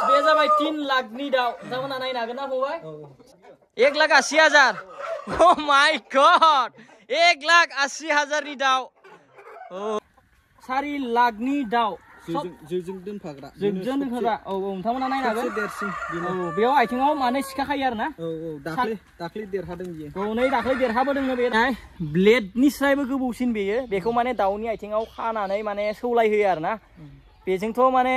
बे जाबाय तिन लाखनि दाउ नोंथांमोना नायनो हागोन ना फंबाय एक लाख आसि हाजार ओ माय गड एक लाख आसि हाजारनि दाउ सारि लाखनि दाउ जोजों दोनफाग्रा जोजों दोनफाग्रा औ औ नोंथांमोना नायनो हागोन देरसिन औ बेयाव आथिङाव माने सिखा खायो आरो ना औ औ दाख्लै दाख्लै देरहादों बियो औ नै दाख्लै देरहाबोदोंनो बे ब्लेडनिफ्रायबो गोबौसिन बेयो बेखौ माने दाउनि आथिङाव खानानै माने सौलाय होयो आरो ना बेजोंथ' माने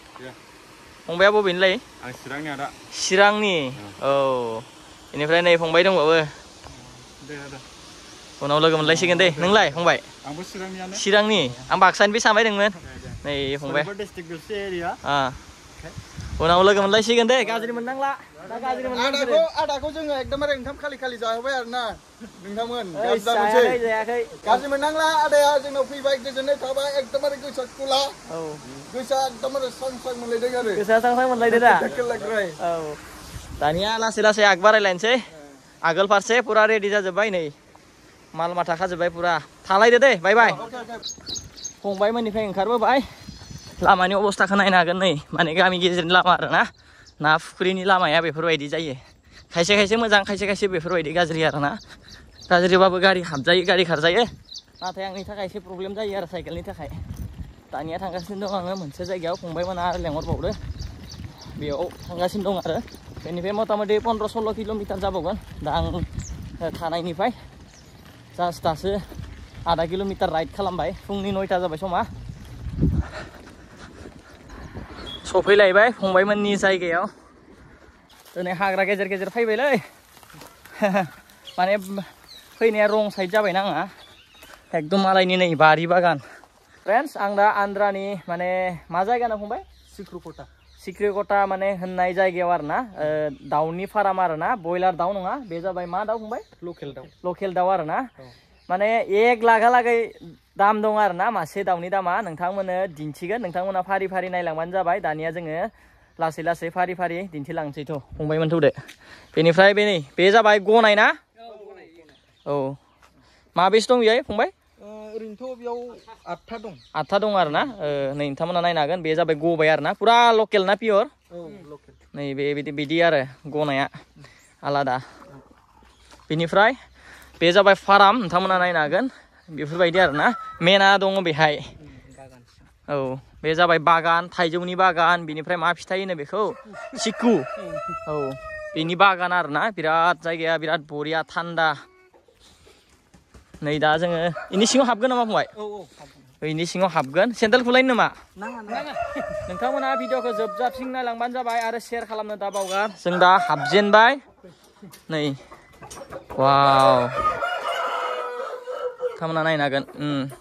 फंबाया बबेनिलाय आं चिरांनि आदा चिरांनि औ बेनिफ्राय नै फंबाय दंबावो दे आदा उनाव लोगो मोनलायसिगोन दे नोंलाय फंबाय आंबो चिरांनियानो चिरांनि आं बाक्सानि बे साबाय दंमोन नै फंबाय उनाव लोगो मोनलायसिगोन दे गाज्रि मोननांला दा गाज्रि मोननांला आदाखौ जोङो एकदमबारे ओंखाम खालि खालि जाहोबाय आरो ना नोंथांमोन गाज्रि मोननांला आदाया जोंनाव फैबाय गोजोननाय थाबाय एकदमबारे गोसोखौ ला औ गोसा एकदमबारे सांसां मोनलायदों आरो गोसा सांसां दानिया लासै लासै आग बारायलायनोसै आगोल फारसे पुरा रेडि जाजोब्बाय नै माल माथा खाजोब्बाय पुरा थालायदो दे बाय बाय फंबायमोननिफ्राय ओंखारबोबाय लामानि अबस्थाखौ नायनो नै माने गामि गेजेरनि लामा आरो ना ना फुख्रिनि लामाया बेफोरबायदि जायो खायसे खायसे मोजां खायसे खायसे बेफोरबायदि गाज्रि आरो ना गाज्रिबाबो गारि हाबजायो गारि खारजायो नाथाय आंनि थाखाय एसे प्रब्लेम जायो आरो साइकेलनि थाखाय ตอนนี้ทางการสินดงเหมือนเสียใจเกี่ยวกับผมไปมานานแล้วหดบอกเลยเบียวทางการสินดงอ่ะไรเป็นนี่เป็นมอเตอร์มาเดย์ปอนรสโลกิโลมิตรจับบอกกันดังทานายนี่ไปจากสตาร์ซ์อาดากิโลมิตรไรท์ขลังไปฟุ้งนี่น้อยจะจับไปชมว่าโชว์ไปเลยไปผงไปมันนี่ใจเกี่ยวตอนนี้หากระเกจระเกจไปไปเลยมาเนี่ยไปเนี่ยโรงใส่จับไปนั่งอ่ะแหกตุ้มอะไรนี่ในบารีบ้ากัน फ्रेन्ड्स आं दा आन्ध्रानि माने मा जायगा होनना बुंबाय सिक्रुकटा सिक्रुकटा माने होननाय जायगायाव आरो ना दाउनि फार्म आरो ना दाउ ना जबा मा दाउ बुंबाय लकेल दाउ लकेल दाउ आरो ना माने एक लाखालागै दाम दं आरो ना मासे दाउनि दामा नोंथांमोननो दिन्थिगोन नोंथांमोना फारि फारि नायलांबानो जाबाय दानिया जोङो लासै लासै फारि फारि दिन्थिलांसैथ' फंबायमोनथ' दे बेनिफ्राय बे नै बे जाबाय गनाय ना औ माबेसे दं बेयो फंबाय ओरैनोथ' बेयाव आठथा दं आठथा दं आरो ना नै नोंथांमोना नायनो हागोन बे जाबाय गबाय आरो ना पुरा लकेल ना पियर नै बे बिदि बिदि आरो गनाया आलादा बेनिफ्राय बे जाबाय फार्म नोंथांमोना नायनो हागोन बेफोरबायदि आरो ना मेना दङ बेहाय औ बे जाबाय बागान थाइजौनि बागान बेनिफ्राय मा फिथाइ होनो बेखौ सिकु औ बेनि बागान आरो ना बिराद जायगाया बिराद बरिया थान्दा Nai da jeng ini singo habgan apa mwai? Oh, ini singo habgan. Sendal kulain nama? Nang, nang. Nang kamu video ke job sing nai langban jabai ada share kalam nai tabau kan? Sing da habjen bay? Nai. Wow. Kamu nai nai kan? Hmm.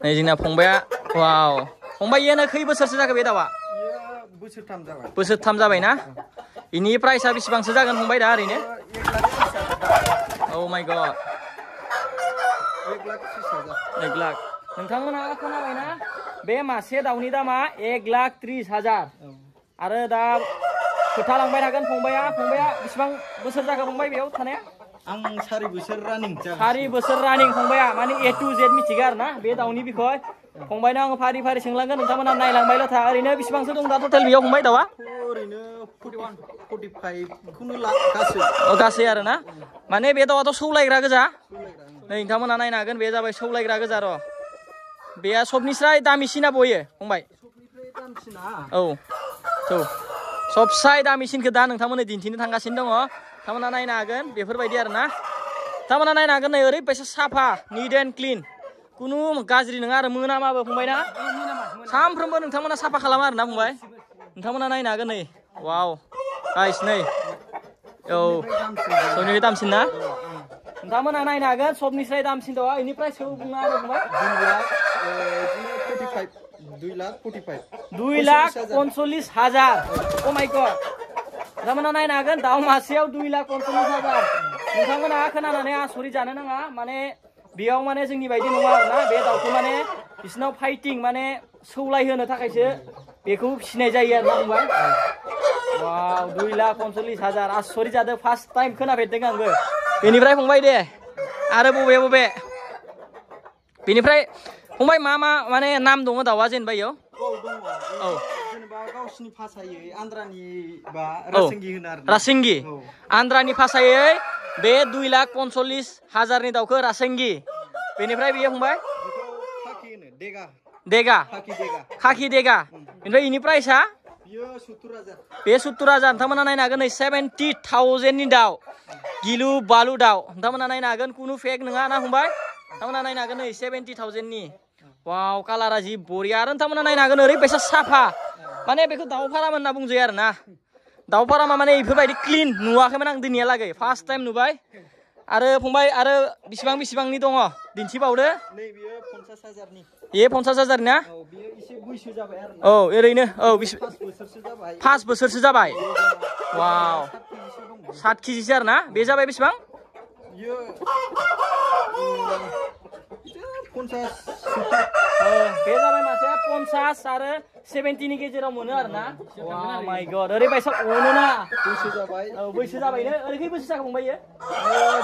Nai jingna pongbay. Wow. Pongbay iya nai kui besar sejak beda wa? Besar tamza bay na? Ini price habis bang sejak kan pongbay hari ni? Oh my god. एक लाख त्रिस हाजार एक लाख बे मासे दाउनि दामा एक लाख त्रिस हाजार आरो दा खोथालांबाय थागोन फंबाया फंबाया बेसेबां बोसोर जाखो फंबाय बेयाव थानाया आं सारि बोसोर रानिं सारि बोसोर रानिं फंबाया माने ए टु जेड मिथिगौ आरो ना बे दाउनि बिखय फंबायनो आङो फारि फारि सोंलांगोन नोंथांमोना नायलांबायल' था ओरैनो बेसेबांसो दं दा टटेल बेयाव फंबाय दाउआ ओरैनो फर्टिफाइभखौनो गासै गासै आरो ना माने बे दाउआथ' सौलायग्रा गोजा नै नोंथांमोना नायनो हागोन बे जाबाय सौलायग्रा गोजा र' बेया सबनिफ्राय दामिसिना बयो फंबाय औ औ सबसाय दामिसिनखौ दा नोंथांमोननो दिन्थिनो थांगासिनो दङ नोंथांमोना नायनो हागोन बेफोरबायदि आरो ना नोंथांमोना नायनो हागोन नै ओरैबायसा साफा निट एन्ड क्लिन कुनु गाज्रि नङा आरो मोनामाबो फंबाय ना सानफ्रोमबो नोंथांमोना साफा खालामा आरो ना फंबाय नोंथांमोना नायनो हागोन नै वाव गाइस नै औ सबनिफ्राय दामसिन ना दामा नायनो हागोन सबनिफ्राय दामसिन दङ इनि प्राइसखौ बुंनो आरो बुंबाय दुइ लाख फर्टि फाइभ दुइ लाख पन्सल्लिस हाजार खमायखौ दामाना नायनो हागोन दाउ मासेयाव दुइ लाख पन्सल्लिस हाजार नोंथांमोना खोनानानै आसरित जानो नाङा माने बेयाव माने जोंनि बायदि नङा आरोना बे दाउखौ माने बिसिनाव फाइटिं माने सौलायहोनो थाखायसो बेखौ फिसिनाय जायो आरोना बुंबाय वाव दुइ लाख पन्सल्लिस हाजार आसरित जादों फार्स्ट टाइम खोनाफेरदों आंबो बेनिफ्राय फंबाय दे आरो बबे बबे बेनिफ्राय फंबाय मा मा माने नाम दङ दाउआ जेनेबा इयाव औ गावसिनि आन्द्रानि बा रासिंगि होनो आरो आन्द्रानि फासायै बे दुइ लाख पन्सल्लिस हाजारनि दाउखो रासिंगि बेनिफ्राय बियो फंबाय देगा देगा खाखि देगा बेनिफ्राय इनि प्राइसआ Be sutura zan, tamana nai nagan nai seventy thousand in dao, gilu balu dao, tamana nai nagan kunu fake nanga na humbai, tamana nai nagan nai seventy thousand ni, wow kalara ji boriaran tamana nai nagan nai besa sapa, mana beku dao para man nabung zuyar na, dao para mana ibu bai di clean, nua ke manang di niela gai, first time nu ada humbai ada bisibang bisibang nih dong oh, chiba ure, nai biar ponsa sazar ni. ए पन्सास हजार ना औ ओरैनो औ पास बोसोरसो सात केजिसो से ना बे जाबाय बेसेबां बे जाबाय मासे पन्सास मोनो ना माइ गड oh ओरैबायसा अनो ना बैसो जाबाय औ बैसो जाबायनो ओरैखै बैसो जाखांबाय इयो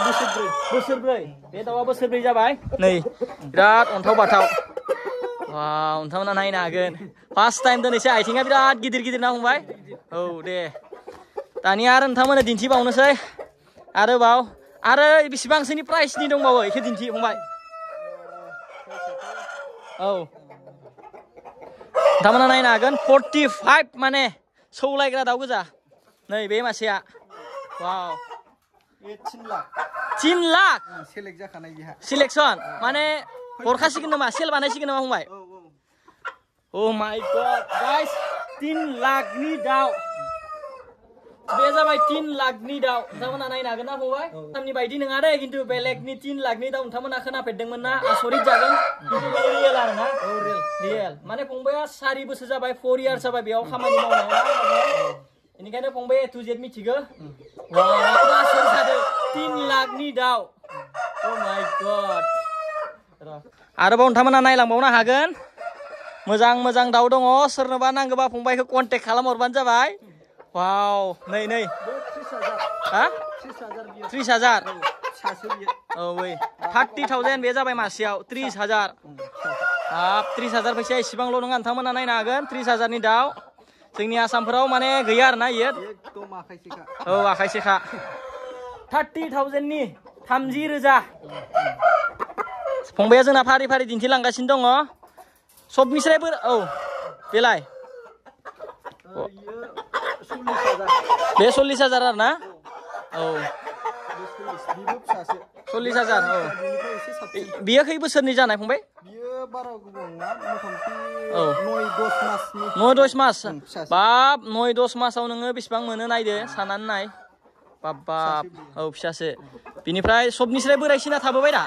बोसोरब्रै बोसोरब्रै बे Wow, नोंथांमोना नायनो हागोन फार्स्ट टाइम दिनैसो आथिङा बिराद गिदिर गिदिर ना हमबाय औ दे दानिया आरो नोंथांमोननो दिन्थिबावनोसै आरोबाव आरो बेसेबांसोनि प्राइसनि दंबावो बेखौ दिन्थि फंबाय औ नोंथांमोना नायनो हागोन फर्टि फाइभ माने सौलायग्रा दाउ गोजा नै बे मासेया वाव तिन लाख तिन लाख सेलेक्ट जाखानाय बेहा सिलेक्सन माने হৰখাইছিকে নে চেল বানাইছিকে নে সোমাই অ মাই গাইচ তিন লাগনি দাও বে যাবাই তিন লাগনি দাও নোমানা নাইনাগোন না ফবাই আমনি বাইদি নঙা দে কিন্তু বেলেকনি তিন লাগনি দাও নোমানা খনাফেদদমন না আসরি জাগন রিয়েল আর না ও রিয়েল রিয়েল মানে পংবাইয়া সারি বছর যাবাই 4 ইয়ার যাবাই বেও খামানি মাওনা ইনিখানে পংবাইয়া তু জেদ মিছিগ ওয়া আসরি সাদে তিন লাগনি দাও ও মাই গড आरोबाव नोंथांमोना नायलांबावनो हागोन मोजां मोजां दाउ दङ सोरनोबा नांगौबा फंबायखौ कन्टेक्ट खालामहरबानो जाबाय वाव नै नै हा त्रिस हाजार औ बै थार्टि थावजेन्ड बे जाबाय मासेयाव त्रिस हाजार हाब त्रिस हाजार फैसाया इसिबांल' नङा नोंथांमोना नायनो हागोन त्रिस हाजारनि दाउ जोंनि आसामफोराव माने गैया आरो ना इयो औ आखाइसेखा थार्टि थावजेन्डनि थामजि रोजा फंबाया जोंना फारि फारि दिन्थिलांगासिनो दङ सबनिफ्रायबो औ बेलाय बे सल्लिस हाजार आरो ना औ सल्लिस हाजार औ बियो खै बोसोरनि जानाय फंबाय नय दस मास बाब नय दस मासाव नोङो बेसेबां मोनो नायदो साननानै नाय बाब बाब औ फिसासो बिनिफ्राय सबनिफ्राय बोरायसिना थाबोबाय दा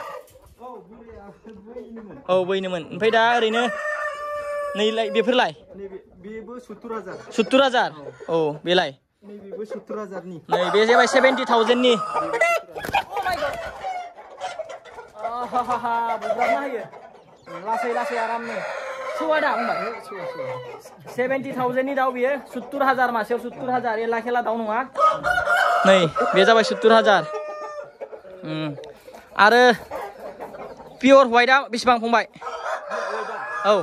बैनोमोन ओमफ्राय दा ओरैनो नैलाय बेफोरलाय नैबे सत्तुर हाजार सत्तुर बेलाय नैबेबो सत्तुर हाजारनि नैबे जाबाय सेभेन्टि थावजेन्डनि एला खेला दाउ नङा नै बे जाबाय सत्तुर हाजार आरो पियर व्हाइटआ बेसेबां फंबाय औ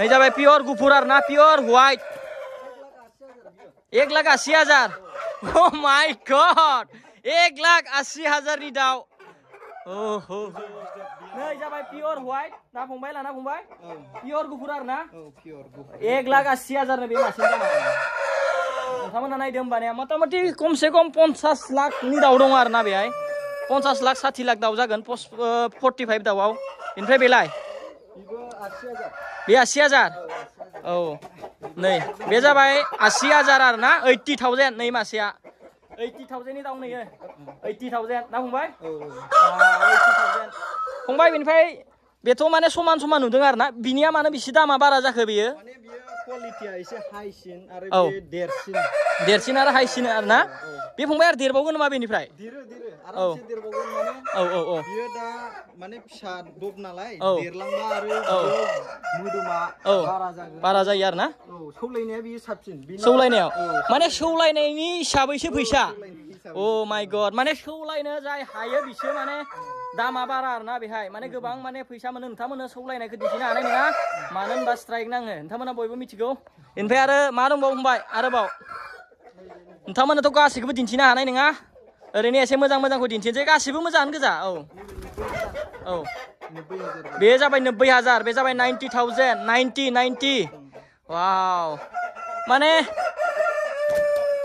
नै जाबाय पियर गुफुर आरो ना पियर व्हाइट एक लाख आसि हाजार ओ माय गॉड एक लाख आसि हाजारनि दाउ ओहो नै जाबाय पियर व्हाइट ना फंबाय लाना फंबाय पियर गुफुर आरो ना एक लाख आसि हाजारनो बे मासेनि दामा नोंथांमोना नायदो होमबा ने मथा मथि खमसे खम पन्सास लाखनि दं आरो ना बेहाय पन्सास लाख साथि लाख दाउ जागोन फर्टि फाइभ दाउआव बेनिफ्राय बेलाय बे आसि हाजार औ नै बे जाबाय आसि हाजार आरो ना ओइटि थावजेन्ड नै मासेया ओइटि थावजेन्डनि दाउ नैयो ओइटि थावजेन्ड ना फंबाय ओइटि थावजेन्ड फंबाय बेनिफ्राय बेथ' माने समान समान नुदों आरो ना बिनिया मानो बिसि दामा बारा जाखो बेयो क्वालिटिया एसे हाइसिन आरो बे देरसिन देरसिन आरो हाइसिन आरो ना बे फंबाय आरो देरबावगोन नामा बेनिफ्राय देरो देरो आरामसे देरबावगोन माने औ औ औ बियो दा माने फिसा दब नालाय देरलांबा आरो मोदोमा बारा जागोन बारा जायो आरो ना औ सौलायनाया बियो साबसिन सौलायनायाव माने सौलायनायनि हिसाबैसो फैसा अ माय गड माने सौलायनो जाय हायो बिसो माने दामा बारा आरोना बेहाय माने गोबां माने फैसा मोनो नोंथांमोननो सौलायनायखौ दिन्थिनो हानाय नङा मानो होनबा स्ट्राइक नाङो नोंथांमोना बयबो मिथिगौ ओमफ्राय आरो मा दंबावो फंबाय आरोबाव नोंथांमोनाथ' गासैखौबो दिन्थिनो हानाय नङा ओरैनो एसे मोजां मोजांखौ दिन्थिनोसै गासैबो मोजाङानो गोजा औ औ बे जाबाय नब्बै हाजार बे जाबाय नाइन्टि थावजेन्ड नाइन्टि नाइन्टि वाव माने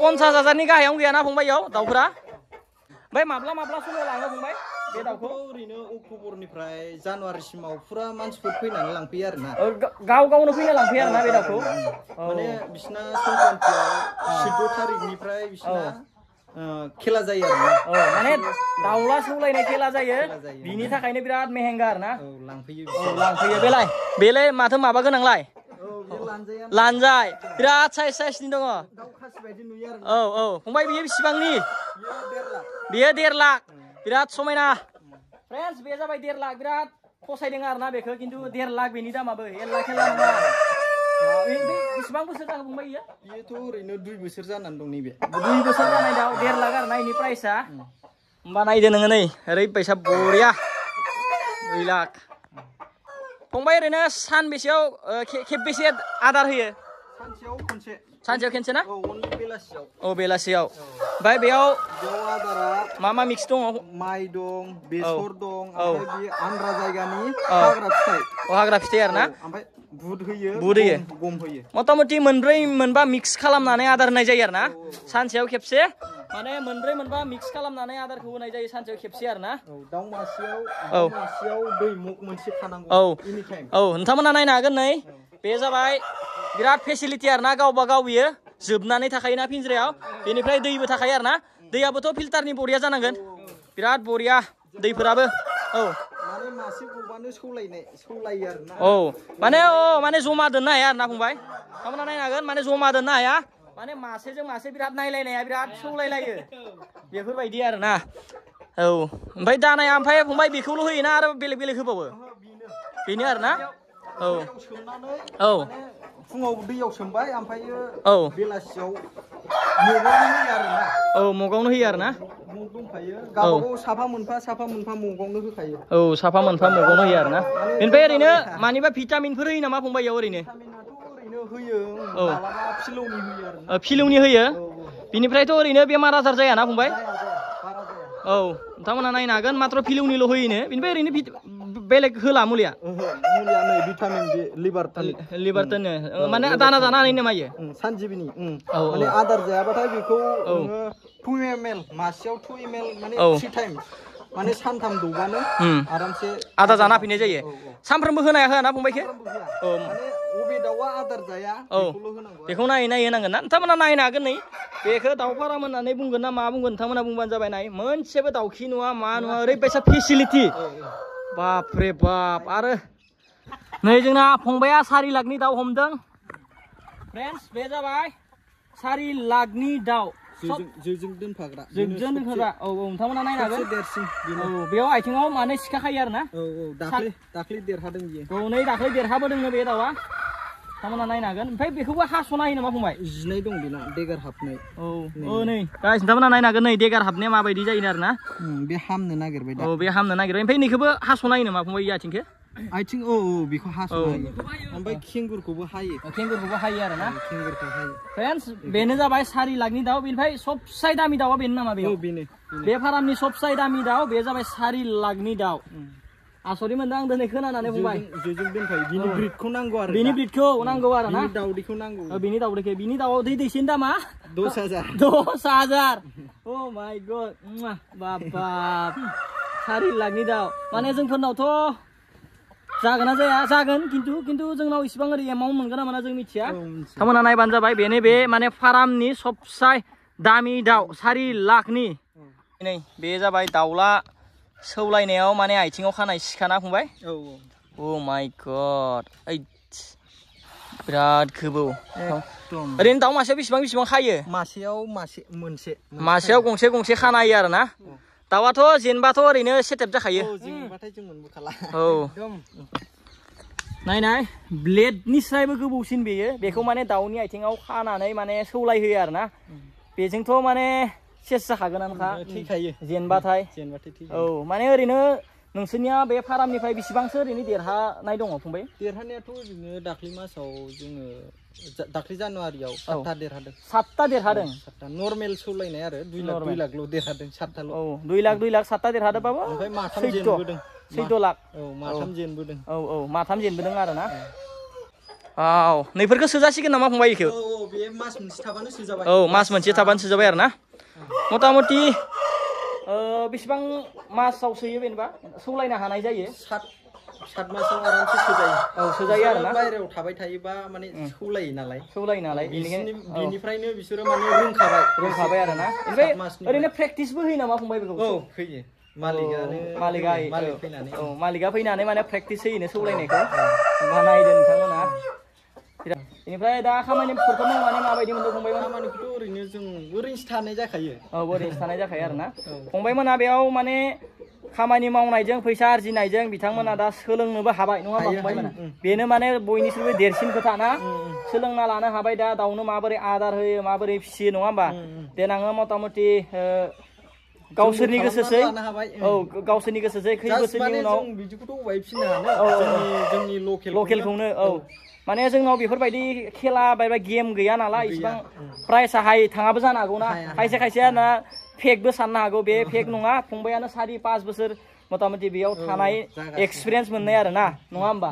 पन्सास हाजारनि गाहायावनो गैयाना फंबाय इयाव दाउफोरा ओमफ्राय माब्ला माब्ला समाव लाङो फंबाय बे दाउखौ ओरैनो अक्ट'बरनिफ्राय जानुवारिसिमाव फुरा मानसिफोर फैनानै लांफैयो आरो ना गाव गावनो फैना लांफैयो आरो ना बेदाखौ माने बिसिना संक्रान्तियाव जिद' थारिखनिफ्राय बिसिना खेला जायो आरो माने दाउला सौलायनाय खेला जायो बिनि थाखायनो बिराद मेहेंगा आरो ना लांफैयो लांफैयो बेलाय बेलाय माथो माबा गोनांलाय लानजाय बिराद साइज साइजनि दङ औ औ फंबाय बियो बेसेबांनि बियो देर lakh Birat semena, Friends, biasa by dear lag birat. Kau saya dengar na kau kini dear lag ini dah mabe. Dear lag kelam na. Ini, ah, ini ya? Iya tu, ini dua besar jangan nandung be. Dua besar jangan ada dear lagar price ya. Mbak na ini dengan ni, hari pesa bor ya. Bilak. Bung bayi rena san ke besiad adar hiye. सानसेयाव खेनसे ना औ अनलि बेलासियाव औ बेलासियाव ओमफ्राय बेयाव बेयाव आदारा मा मा मिक्स दङ माइ दं ना ओमफ्राय बुद होयो बुद मोनबा मिक्स खालामनानै आदार होनाय जायो आरो ना सानसेयाव खेबसे माने मोनब्रै मोनबा मिक्स खालामनानै आदारखौ होनाय जायो सानसेयाव खेबसे आरो ना दाउ मासेयाव मासेयाव दै मग मोनसे खानांगौ औ औ नोंथांमोना नायनो हागोन नै बे जाबाय बिराद फेसिलिटी आरो ना गावबा गाव बियो जोबनानै थाखायोना पिन्ज्रायाव बेनिफ्राय दैबो थाखायो आरो ना दैयाबोथ' फिल्टारनि बरिया जानांगोन बिराद बरिया दैफोराबो औ औ माने औ माने जमा दोननो हाया आरो ना फंबाय थांना नायनो हागोन माने जमा दोननो हाया माने मासेजों मासे बिराद नायलायनाया बिराद सौलायलायो बेफोरबायदि आरो ना औ ओमफ्राय दानाया ओमफ्राय फंबाय बेखौल' होयोना आरो बेलेग बेलेग होबावो बेनो आरो ना औ औ Oh, oh oh oh oh oh nanai nagan, matro pilung nilo hui ini, pinpe ini बेलेक होला मुलिया मुलिया नै भिटामिन बे लिभार थानि लिभार थानि माने दाना नै मायो सानजिबिनी माने आदार जायाबाथाय बेखौ 2 ml मासेयाव 2 ml माने 3 टाइम माने सानथाम दौबानो आरामसे आदा जाना फिनै जायो सानफ्रोमबो होनाय होना ना माने आदार जाया बेखौ नायै नायै ना नै बुंगोन ना मा बुंगोन नोंथांमोना जाबाय नाय मोनसेबो नुवा मा नुवा बाप रे बाप आरो नै जोंना फंबाया सारि लाखनि दाउ हमदों फ्रेन्डस बे जाबाय सारि लाखनि दाउ जोजों दोनफाग्रा जोजों दोनफाग्रा औ औ नोंथांमोना नायनो हागोन देरसिन औ बेयाव आथिङाव माने सिखा खायो आरो ना औ औ दाख्लै दाख्लै देरहादों बियो औ नै दाख्लै देरहाबोदोंनो बे दाउआ थारमाना नायनांगोन ओमफ्य बेखौबो हास'ना होयो नामा फंबाय जिनाय दं बेना देगार हाबनाय औ नै गाइस नोंथांमोना नायनांगोन नै देगार हाबनाया माबायदि जायो आरो ना बे हामनो नागिरबाय दा औ बे हामनो नागिरबाय ओमफ्राय नैखौबो हास'ना होयो नामा फंबाय आथिंखौ आथिं औ औ बेखौ हास'नो हायो ओमफ्राय खेंगुरखौबो हायो खेंगुरखौबो हायो आरो ना खेंगुरखौ हायो फ्रेन्डस बेनो जाबाय सारि लाखनि दाउ बेनिफ्राय सबसे दामि दाउआ बेनो नामा बेयो बेनो बे फार्मनि सबसे दामि दाउ बे जाबाय सारि लाखनि दाउ Asori mandang dan ekhana nane pungai. Jujur bin pai. Bini brit kau nanggu aja. Bini brit kau nanggu aja. Bini tau di kau nanggu. Bini tau di kau. Bini tau di di sinda mah? Dua ratus. Dua ratus. Oh my god. Mah, bapak. Hari lagi tau. Mana yang pun tau tuh. Zagan aja ya, zagan. Kintu, kintu. Jeng tau isi bangga dia mau mengena mana jeng mici ya. Kamu nanai banja bay. Bini be. Mana faram ni sopsai. Dami tau. Hari lagi. Ini beza bay tau lah. सौलायनायाव माने आथिङाव खानाय सिखाना फंबाय औ औ माय गड ओइट बिराद गोबौ ओरैनो दाउ मासेयाव बेसेबां बेसेबां खायो मासेयाव मासे मोनसे मासेयाव गंसे गंसे खाना होयो आरो ना दाउआथ' जेनबाथ' ओरैनो सेटेप जाखायो औ नाय नाय ब्लेडनिफ्रायबो गोबौसिन बेयो बेखौ माने दाउनि आथिङाव खानानै माने सौलाय होयो आरो ना बेजोंथ' माने sesa hagenan kha thik hayo jen ba thai jen ba thik thik au mane orino nungsinya be faram ni phai bisibang sor ini derha nai dongo phumbai derhane to jinge dakli masaw jinge dakli january aw satta derhadang satta derhadang satta normal so lainai are 2 lakh 2 lakh lo derhadang satta lo au 2 lakh 2 lakh satta derhada babo phai matham jen budang 6 lakh au matham jen budang au au matham jen budang ara na Wow, nih perkes sejak sih kenapa pembayar itu? Oh, biar mas mencetakannya sejak apa? Oh, mas mencetakannya sejak apa ya, nah? मतामति बेसेबां मासाव सोयो जेनेबा सौलायनो हानाय जायो सात सात मासाव आरामसे सोजायो औ सोजायो आरो ना बायहेरायाव थाबाय थायोबा माने सौलायो नालाय सौलायो नालाय बेनिखायनो बेनिफ्रायनो बिसोरो माने रोंखाबाय रोंखाबाय आरो ना ओमफ्राय ओरैनो प्रेक्टिसबो होयो नामा फंबाय बेखौ औ होयो मालिकआ फैनानै माने प्रेक्टिस होयोनो सौलायनायखौ बानायदों नोंथांमोना बेनिफ्राय दा खामानिफोरखौ मावनानै माबायदि मोनदों फंबाय खामानिखौथ' ओरैनो जों ओरैनोसो थानाय जाखायो औ ओरैनोसो थानाय जाखायो आरो ना फंबायमोना बेयाव माने खामानि मावनायजों फैसा आरजिनायजों बिथांमोना दा सोलोंनोबो हाबाय नङा होमबा फंबायमोना बेनो माने बयनिख्रुइबो देरसिन खोथा ना सोलोंना लानो हाबाय दा दाउनो माबोरै आदार होयो माबोरै फिसियो नङा होमबा देनाङो मथा मथि गावसोरनि गोसोसै औ गावसोरनि गोसोसै खै बोसोरनि उनाव बिदिखौथ' अबाय फिसिनो हानो जोंनि लकेलखौनो औ माने जोंनाव बेफोरबायदि खेला बायबा गेम गैया नालाय इसिबां प्राइसआ थाङाबो जानो हागौ ना खायसे खायसेया ना फेकबो साननो हागौ बे फेक नङा फंबायानो सारि पास बोसोर मथामथि बेयाव थानाय एक्सपिरियेन्स मोननाय आरो ना नङा होमबा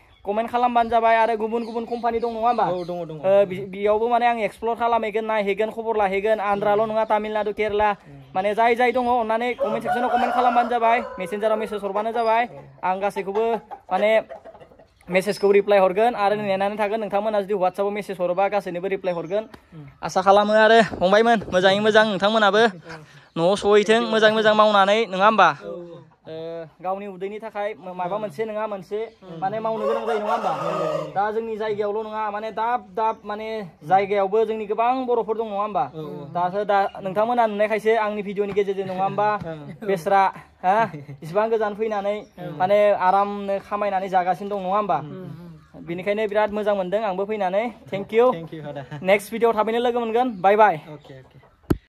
komen kalam banja bay ada gubun gubun company dong nunga ba oh, dong eh, mana yang explore kalam hegen na hegen kubur lah hegen andra lo nunga tamil nadu kerala hmm. mana zai zai dong oh nane komen section komen kalam banja bay messenger amis sorban aja bay hmm. angga sih kubu mana Message kubu reply horgan, ada nih nenek nih kagak nih di WhatsApp bu message sorban kagak sih reply horgan, hmm. Asa kalam ada, om bay men, mau jangin mau jangin, tamu nabe. No, soi teng, mau jangin mau jangin mau nane, nunga गावनि उदैनि थाखाय माबा मोनसे नङा मोनसे माने मावनो गोनां जायो नङा होमबा दा जोंनि जायगायावल' नङा माने दाब दाब माने जायगायावबो जोंनि गोबां बर'फोर दङ नङा होमबा दासो दा नोंथांमोना नुनायखायसो आंनि भिडिअनि गेजेरजों नङा होमबा बेसरा हा इसिबां गोजान फैनानै माने आरामनो खामायनानै जागासिनो दं नङा होमबा बेनिखायनो बिराद मोजां मोन्दों आंबो फैनानै थेंक इउ नेक्स्ट भिडिअ थाबैनो लोगो मोनगोन बाय बाय अके अके